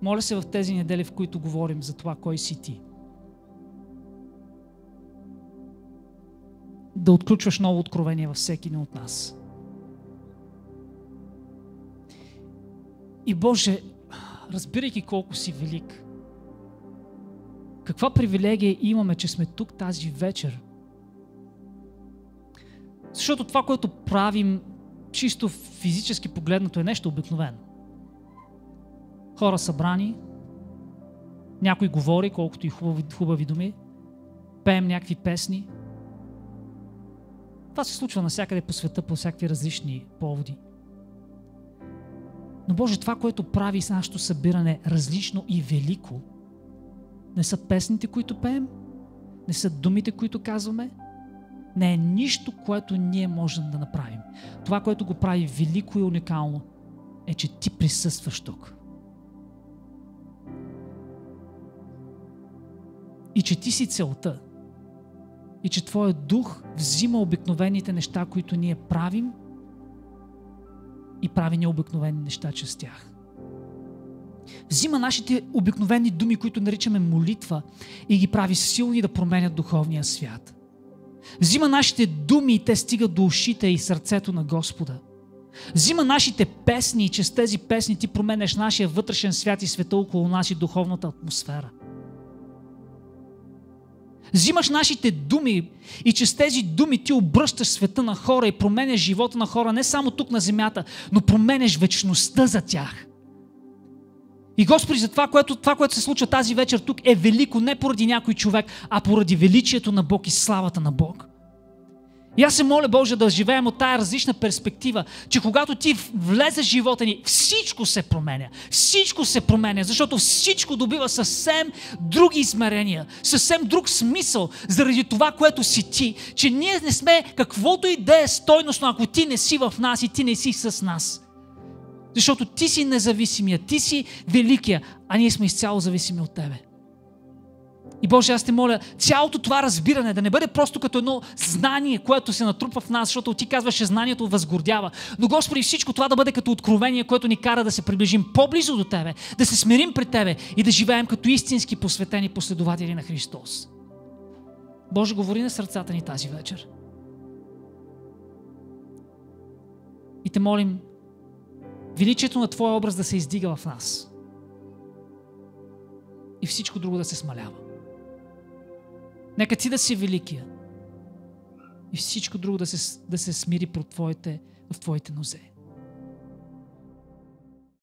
моля се в тези недели, в които говорим за това, кой си ти. Да отключваш ново откровение във всеки един от нас. И Боже, разбирайки колко си велик, каква привилегия имаме, че сме тук тази вечер. Защото това, което правим чисто физически погледнато е нещо обикновено. Хора събрани, някой говори, колкото и хубави, хубави думи, пеем някакви песни. Това се случва навсякъде по света, по всякакви различни поводи. Но Боже, това, което прави с нашето събиране различно и велико, не са песните, които пеем, не са думите, които казваме, не е нищо, което ние можем да направим. Това, което го прави велико и уникално, е, че ти присъстваш тук. и че ти си целта. И че Твоя дух взима обикновените неща, които ние правим и прави необикновени неща чрез тях. Взима нашите обикновени думи, които наричаме молитва и ги прави силни да променят духовния свят. Взима нашите думи и те стигат до ушите и сърцето на Господа. Взима нашите песни и чрез тези песни ти променеш нашия вътрешен свят и света около нас и духовната атмосфера. Взимаш нашите думи и че с тези думи ти обръщаш света на хора и променяш живота на хора не само тук на земята, но променяш вечността за тях. И Господи, за това което, това, което се случва тази вечер тук е велико не поради някой човек, а поради величието на Бог и славата на Бог. И аз се моля Боже да живеем от тая различна перспектива, че когато ти влезеш в живота ни, всичко се променя. Всичко се променя, защото всичко добива съвсем други измерения, съвсем друг смисъл заради това, което си ти. Че ние не сме каквото и да е стойностно, ако ти не си в нас и ти не си с нас. Защото ти си независимия, ти си великия, а ние сме изцяло зависими от тебе. И Боже, аз те моля, цялото това разбиране да не бъде просто като едно знание, което се натрупва в нас, защото ти казваш, че знанието възгордява. Но Господи, всичко това да бъде като откровение, което ни кара да се приближим по-близо до Тебе, да се смирим пред Тебе и да живеем като истински посветени последователи на Христос. Боже, говори на сърцата ни тази вечер. И те молим, величието на Твоя образ да се издига в нас. И всичко друго да се смалява. Нека ти да си великия. И всичко друго да се, да се смири под твоите, в твоите нозе.